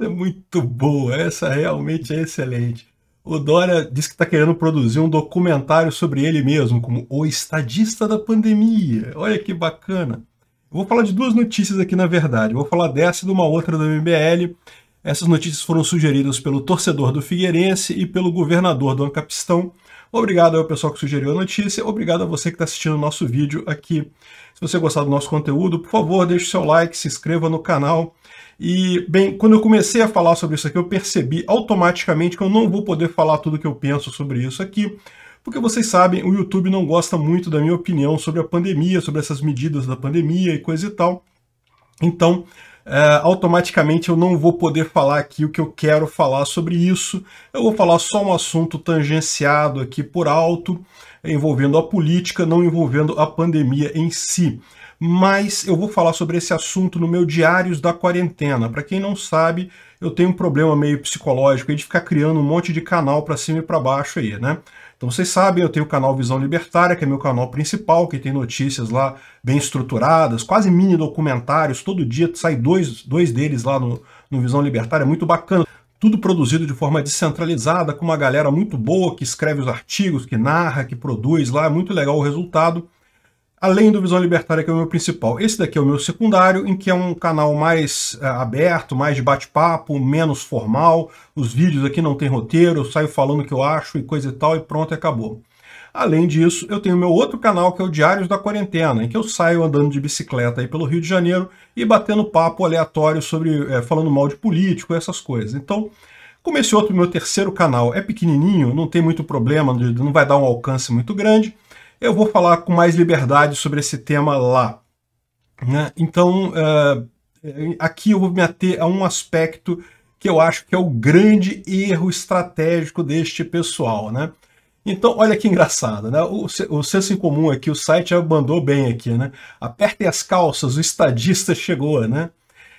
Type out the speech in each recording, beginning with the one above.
é muito boa, essa realmente é excelente. O Dória diz que está querendo produzir um documentário sobre ele mesmo, como o estadista da pandemia. Olha que bacana. vou falar de duas notícias aqui, na verdade. vou falar dessa e de uma outra do MBL. Essas notícias foram sugeridas pelo torcedor do Figueirense e pelo governador do Ancapistão. Obrigado ao pessoal que sugeriu a notícia, obrigado a você que está assistindo o nosso vídeo aqui. Se você gostar do nosso conteúdo, por favor, deixe o seu like, se inscreva no canal e, bem, quando eu comecei a falar sobre isso aqui, eu percebi automaticamente que eu não vou poder falar tudo que eu penso sobre isso aqui, porque vocês sabem, o YouTube não gosta muito da minha opinião sobre a pandemia, sobre essas medidas da pandemia e coisa e tal. Então, é, automaticamente eu não vou poder falar aqui o que eu quero falar sobre isso. Eu vou falar só um assunto tangenciado aqui por alto envolvendo a política, não envolvendo a pandemia em si. Mas eu vou falar sobre esse assunto no meu Diários da Quarentena. Para quem não sabe, eu tenho um problema meio psicológico aí de ficar criando um monte de canal para cima e para baixo aí, né? Então vocês sabem, eu tenho o canal Visão Libertária, que é meu canal principal, que tem notícias lá bem estruturadas, quase mini documentários, todo dia sai dois, dois deles lá no, no Visão Libertária, muito bacana tudo produzido de forma descentralizada, com uma galera muito boa que escreve os artigos, que narra, que produz lá, é muito legal o resultado. Além do Visão Libertária, que é o meu principal. Esse daqui é o meu secundário, em que é um canal mais eh, aberto, mais de bate-papo, menos formal. Os vídeos aqui não tem roteiro, eu saio falando o que eu acho e coisa e tal, e pronto, acabou. Além disso, eu tenho meu outro canal, que é o Diários da Quarentena, em que eu saio andando de bicicleta aí pelo Rio de Janeiro e batendo papo aleatório sobre, é, falando mal de político, essas coisas. Então, como esse outro, meu terceiro canal, é pequenininho, não tem muito problema, não vai dar um alcance muito grande, eu vou falar com mais liberdade sobre esse tema lá. Né? Então, uh, aqui eu vou me ater a um aspecto que eu acho que é o grande erro estratégico deste pessoal. Né? Então, olha que engraçado, né? O, o senso em comum aqui, é o site mandou bem aqui, né? Apertem as calças, o estadista chegou, né?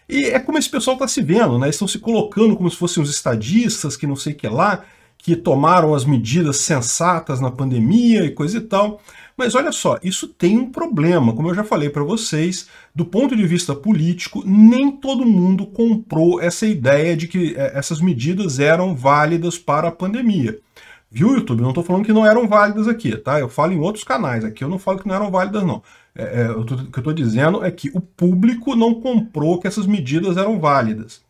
E é como esse pessoal está se vendo, né? Estão se colocando como se fossem os estadistas, que não sei o que lá, que tomaram as medidas sensatas na pandemia e coisa e tal. Mas olha só, isso tem um problema. Como eu já falei para vocês, do ponto de vista político, nem todo mundo comprou essa ideia de que é, essas medidas eram válidas para a pandemia. Viu, YouTube? Não estou falando que não eram válidas aqui, tá? Eu falo em outros canais, aqui eu não falo que não eram válidas, não. É, é, o que eu estou dizendo é que o público não comprou que essas medidas eram válidas.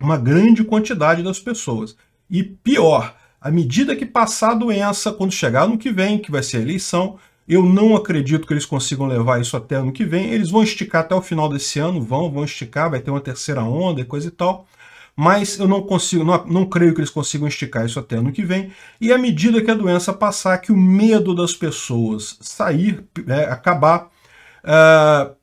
Uma grande quantidade das pessoas. E pior, à medida que passar a doença, quando chegar no que vem, que vai ser a eleição, eu não acredito que eles consigam levar isso até ano que vem. Eles vão esticar até o final desse ano, vão, vão esticar, vai ter uma terceira onda e coisa e tal mas eu não consigo, não, não creio que eles consigam esticar isso até ano que vem. E à medida que a doença passar, que o medo das pessoas sair, né, acabar, uh,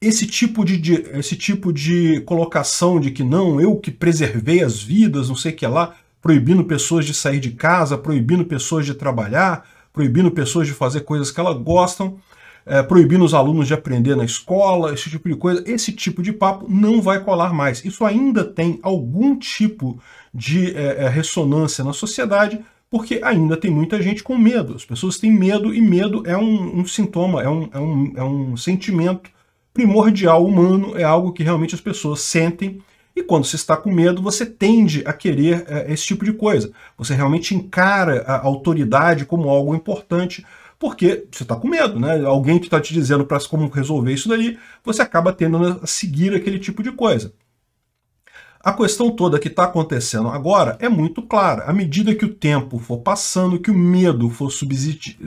esse tipo de, de, esse tipo de colocação de que não, eu que preservei as vidas, não sei o que lá, proibindo pessoas de sair de casa, proibindo pessoas de trabalhar, proibindo pessoas de fazer coisas que elas gostam, é, proibindo os alunos de aprender na escola, esse tipo de coisa, esse tipo de papo não vai colar mais. Isso ainda tem algum tipo de é, é, ressonância na sociedade, porque ainda tem muita gente com medo. As pessoas têm medo e medo é um, um sintoma, é um, é, um, é um sentimento primordial humano, é algo que realmente as pessoas sentem. E quando você está com medo, você tende a querer é, esse tipo de coisa. Você realmente encara a autoridade como algo importante porque você está com medo, né? Alguém está te dizendo para como resolver isso daí, você acaba tendo né, a seguir aquele tipo de coisa. A questão toda que está acontecendo agora é muito clara. À medida que o tempo for passando, que o medo for,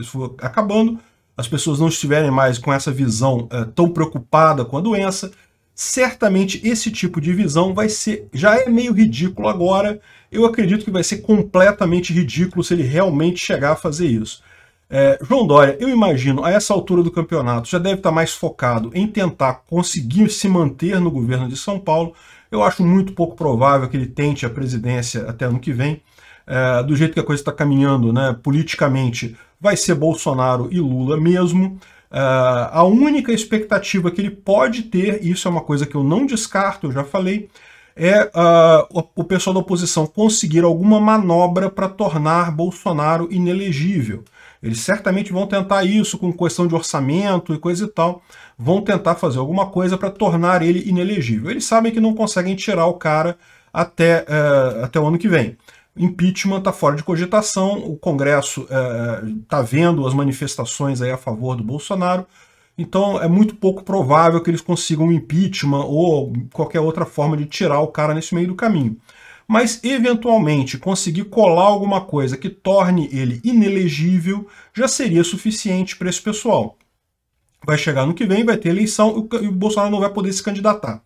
for acabando, as pessoas não estiverem mais com essa visão é, tão preocupada com a doença, certamente esse tipo de visão vai ser, já é meio ridículo agora, eu acredito que vai ser completamente ridículo se ele realmente chegar a fazer isso. É, João Dória, eu imagino, a essa altura do campeonato, já deve estar mais focado em tentar conseguir se manter no governo de São Paulo. Eu acho muito pouco provável que ele tente a presidência até ano que vem. É, do jeito que a coisa está caminhando né, politicamente, vai ser Bolsonaro e Lula mesmo. É, a única expectativa que ele pode ter, e isso é uma coisa que eu não descarto, eu já falei, é uh, o pessoal da oposição conseguir alguma manobra para tornar Bolsonaro inelegível. Eles certamente vão tentar isso com questão de orçamento e coisa e tal. Vão tentar fazer alguma coisa para tornar ele inelegível. Eles sabem que não conseguem tirar o cara até, eh, até o ano que vem. Impeachment está fora de cogitação, o Congresso está eh, vendo as manifestações aí a favor do Bolsonaro, então é muito pouco provável que eles consigam um impeachment ou qualquer outra forma de tirar o cara nesse meio do caminho mas eventualmente conseguir colar alguma coisa que torne ele inelegível já seria suficiente para esse pessoal. Vai chegar no que vem, vai ter eleição e o Bolsonaro não vai poder se candidatar.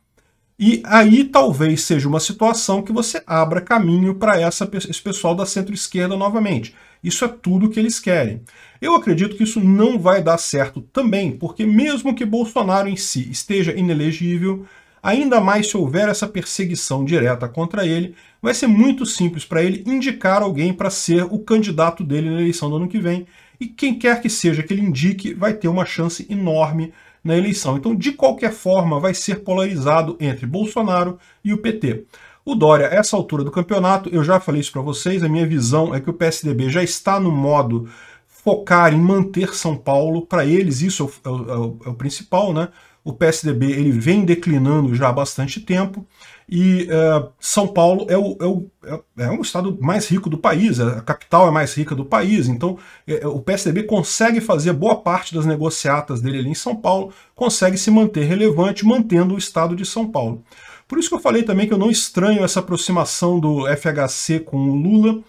E aí talvez seja uma situação que você abra caminho para esse pessoal da centro-esquerda novamente. Isso é tudo que eles querem. Eu acredito que isso não vai dar certo também, porque mesmo que Bolsonaro em si esteja inelegível, ainda mais se houver essa perseguição direta contra ele, vai ser muito simples para ele indicar alguém para ser o candidato dele na eleição do ano que vem. E quem quer que seja que ele indique vai ter uma chance enorme na eleição. Então, de qualquer forma, vai ser polarizado entre Bolsonaro e o PT. O Dória, essa altura do campeonato, eu já falei isso para vocês, a minha visão é que o PSDB já está no modo focar em manter São Paulo, para eles isso é o, é o, é o principal, né? o PSDB ele vem declinando já há bastante tempo e é, São Paulo é o, é, o, é o é estado mais rico do país, é, a capital é mais rica do país, então é, o PSDB consegue fazer boa parte das negociatas dele ali em São Paulo, consegue se manter relevante mantendo o estado de São Paulo. Por isso que eu falei também que eu não estranho essa aproximação do FHC com o Lula,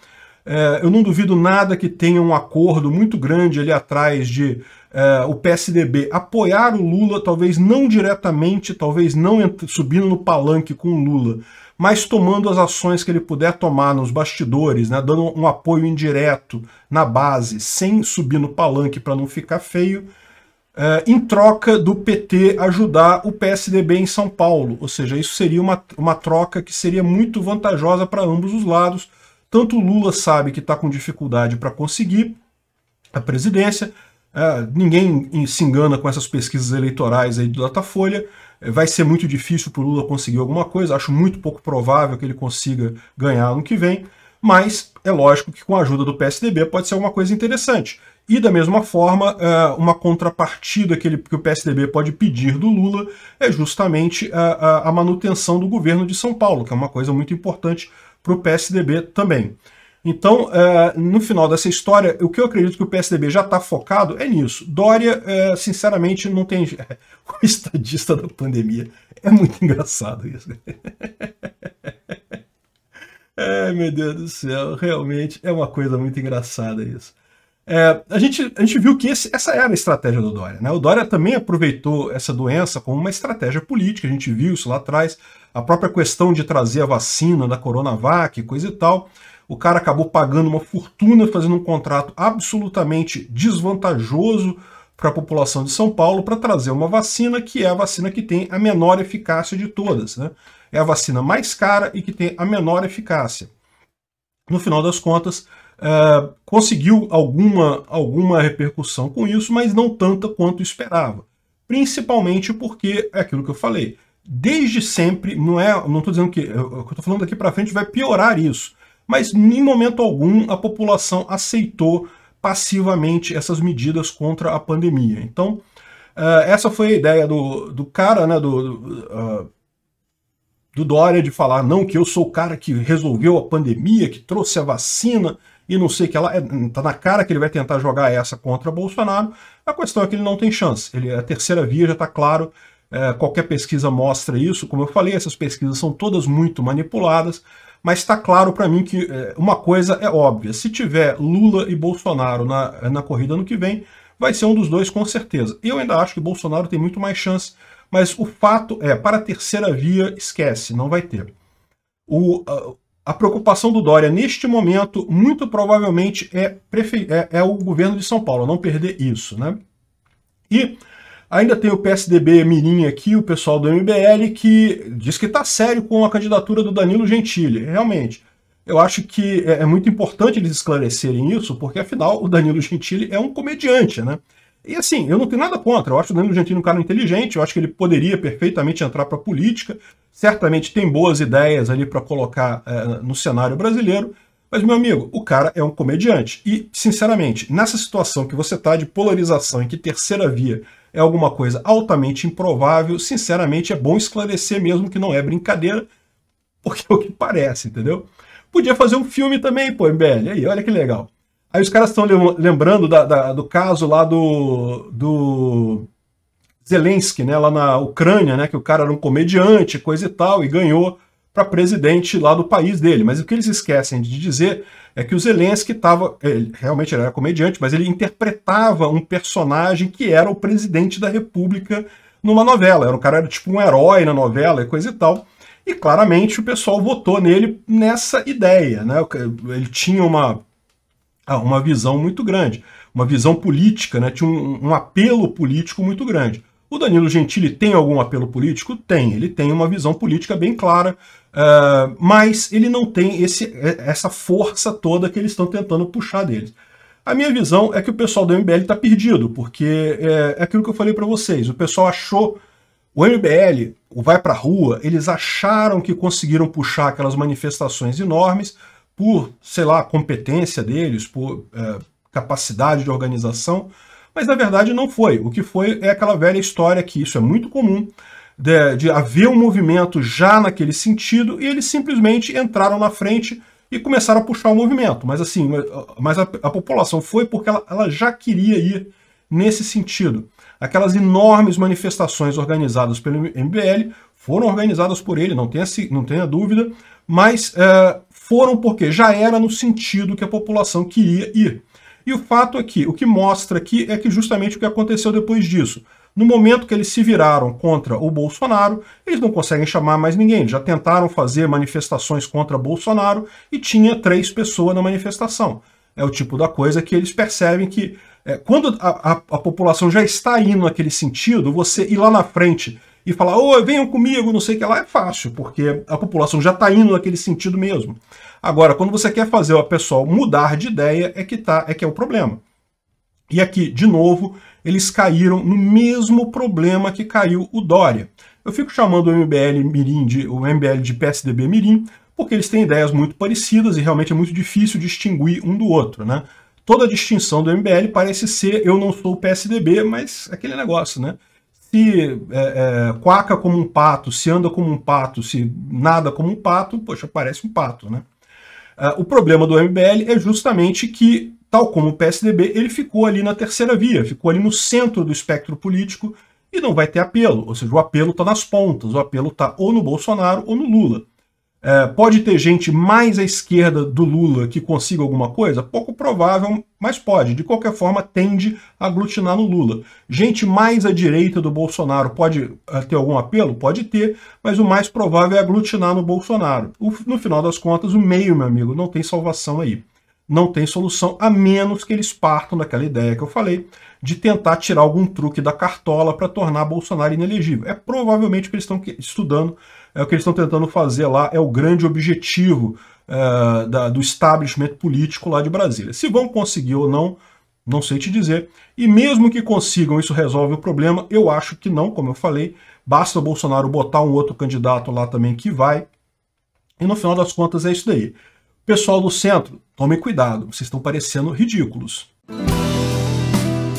é, eu não duvido nada que tenha um acordo muito grande ali atrás de uh, o PSDB apoiar o Lula, talvez não diretamente, talvez não subindo no palanque com o Lula, mas tomando as ações que ele puder tomar nos bastidores, né, dando um apoio indireto na base, sem subir no palanque para não ficar feio, uh, em troca do PT ajudar o PSDB em São Paulo. Ou seja, isso seria uma, uma troca que seria muito vantajosa para ambos os lados. Tanto o Lula sabe que está com dificuldade para conseguir a presidência, é, ninguém se engana com essas pesquisas eleitorais aí do Datafolha. É, vai ser muito difícil para o Lula conseguir alguma coisa, acho muito pouco provável que ele consiga ganhar ano que vem, mas é lógico que com a ajuda do PSDB pode ser alguma coisa interessante. E da mesma forma, é, uma contrapartida que, ele, que, o PSDB pode pedir do Lula é justamente a, a, a manutenção do governo de São Paulo, que é uma coisa muito importante para o PSDB também. Então, é, no final dessa história, o que eu acredito que o PSDB já está focado é nisso. Dória, é, sinceramente, não tem. o estadista da pandemia. É muito engraçado isso. é, meu Deus do céu, realmente é uma coisa muito engraçada isso. É, a, gente, a gente viu que esse, essa era a estratégia do Dória. Né? O Dória também aproveitou essa doença como uma estratégia política, a gente viu isso lá atrás, a própria questão de trazer a vacina da Coronavac, coisa e tal. O cara acabou pagando uma fortuna fazendo um contrato absolutamente desvantajoso para a população de São Paulo para trazer uma vacina que é a vacina que tem a menor eficácia de todas. Né? É a vacina mais cara e que tem a menor eficácia. No final das contas, eh, conseguiu alguma, alguma repercussão com isso, mas não tanta quanto esperava. Principalmente porque é aquilo que eu falei. Desde sempre, não é, não estou dizendo que, o que eu estou falando daqui para frente vai piorar isso, mas em momento algum a população aceitou passivamente essas medidas contra a pandemia. Então, uh, essa foi a ideia do, do cara, né, do, do, uh, do Dória, de falar, não, que eu sou o cara que resolveu a pandemia, que trouxe a vacina e não sei que ela é, tá na cara que ele vai tentar jogar essa contra Bolsonaro. A questão é que ele não tem chance. Ele, a terceira via já está claro, é, qualquer pesquisa mostra isso. Como eu falei, essas pesquisas são todas muito manipuladas mas está claro para mim que é, uma coisa é óbvia: se tiver Lula e Bolsonaro na, na corrida ano que vem, vai ser um dos dois com certeza. Eu ainda acho que Bolsonaro tem muito mais chance, mas o fato é: para a terceira via, esquece, não vai ter. O, a, a preocupação do Dória neste momento, muito provavelmente, é, é, é o governo de São Paulo, não perder isso. Né? E Ainda tem o PSDB Mirim aqui, o pessoal do MBL, que diz que está sério com a candidatura do Danilo Gentili. Realmente, eu acho que é, é muito importante eles esclarecerem isso, porque afinal o Danilo Gentili é um comediante, né? E assim, eu não tenho nada contra, eu acho o Danilo Gentili um cara inteligente, eu acho que ele poderia perfeitamente entrar para a política, certamente tem boas ideias ali para colocar é, no cenário brasileiro, mas, meu amigo, o cara é um comediante. E, sinceramente, nessa situação que você está de polarização em que terceira via é alguma coisa altamente improvável. Sinceramente, é bom esclarecer mesmo que não é brincadeira, porque é o que parece, entendeu? Podia fazer um filme também, pô, MBL. Aí, olha que legal. Aí os caras estão lembrando da, da, do caso lá do, do Zelensky, né, lá na Ucrânia, né, que o cara era um comediante, coisa e tal, e ganhou para presidente lá do país dele. Mas o que eles esquecem de dizer é que o Zelensky estava, realmente era comediante, mas ele interpretava um personagem que era o presidente da República numa novela. Era um cara, era tipo um herói na novela e coisa e tal. E claramente o pessoal votou nele nessa ideia, né? Ele tinha uma, ah, uma visão muito grande, uma visão política, né? Tinha um, um apelo político muito grande. O Danilo Gentili tem algum apelo político? Tem, ele tem uma visão política bem clara, uh, mas ele não tem esse, é, essa força toda que eles estão tentando puxar deles. A minha visão é que o pessoal do MBL está perdido, porque é, é aquilo que eu falei para vocês, o pessoal achou o MBL, o Vai Pra Rua, eles acharam que conseguiram puxar aquelas manifestações enormes por, sei lá, competência deles, por é, capacidade de organização, mas na verdade não foi. O que foi é aquela velha história que isso é muito comum, de, de haver um movimento já naquele sentido e eles simplesmente entraram na frente e começaram a puxar o movimento. Mas assim, mas a, a população foi porque ela, ela já queria ir nesse sentido. Aquelas enormes manifestações organizadas pelo MBL foram organizadas por ele, não tenha, não tenha dúvida, mas é, foram porque já era no sentido que a população queria ir. E o fato aqui, é o que mostra aqui é que justamente o que aconteceu depois disso. No momento que eles se viraram contra o Bolsonaro, eles não conseguem chamar mais ninguém. Já tentaram fazer manifestações contra Bolsonaro e tinha três pessoas na manifestação. É o tipo da coisa que eles percebem que é, quando a, a, a população já está indo naquele sentido, você ir lá na frente e falar, oi, oh, venham comigo, não sei o que lá, é fácil, porque a população já está indo naquele sentido mesmo. Agora, quando você quer fazer o pessoal mudar de ideia, é que, tá, é que é o problema. E aqui, de novo, eles caíram no mesmo problema que caiu o Dória. Eu fico chamando o MBL Mirim de, o MBL de PSDB Mirim, porque eles têm ideias muito parecidas e realmente é muito difícil distinguir um do outro, né? Toda a distinção do MBL parece ser eu não sou o PSDB, mas é aquele negócio, né? se é, é, quaca como um pato, se anda como um pato, se nada como um pato, poxa, parece um pato, né? Ah, o problema do MBL é justamente que, tal como o PSDB, ele ficou ali na terceira via, ficou ali no centro do espectro político e não vai ter apelo. Ou seja, o apelo está nas pontas, o apelo está ou no Bolsonaro ou no Lula. É, pode ter gente mais à esquerda do Lula que consiga alguma coisa? Pouco provável, mas pode. De qualquer forma, tende a aglutinar no Lula. Gente mais à direita do Bolsonaro pode é, ter algum apelo? Pode ter, mas o mais provável é aglutinar no Bolsonaro. O, no final das contas, o meio, meu amigo, não tem salvação aí. Não tem solução, a menos que eles partam daquela ideia que eu falei de tentar tirar algum truque da cartola para tornar Bolsonaro inelegível. É provavelmente o que eles estão estudando é o que eles estão tentando fazer lá, é o grande objetivo é, da, do establishment político lá de Brasília. Se vão conseguir ou não, não sei te dizer. E mesmo que consigam, isso resolve o problema? Eu acho que não, como eu falei. Basta o Bolsonaro botar um outro candidato lá também que vai. E no final das contas é isso daí. Pessoal do centro, tomem cuidado, vocês estão parecendo ridículos.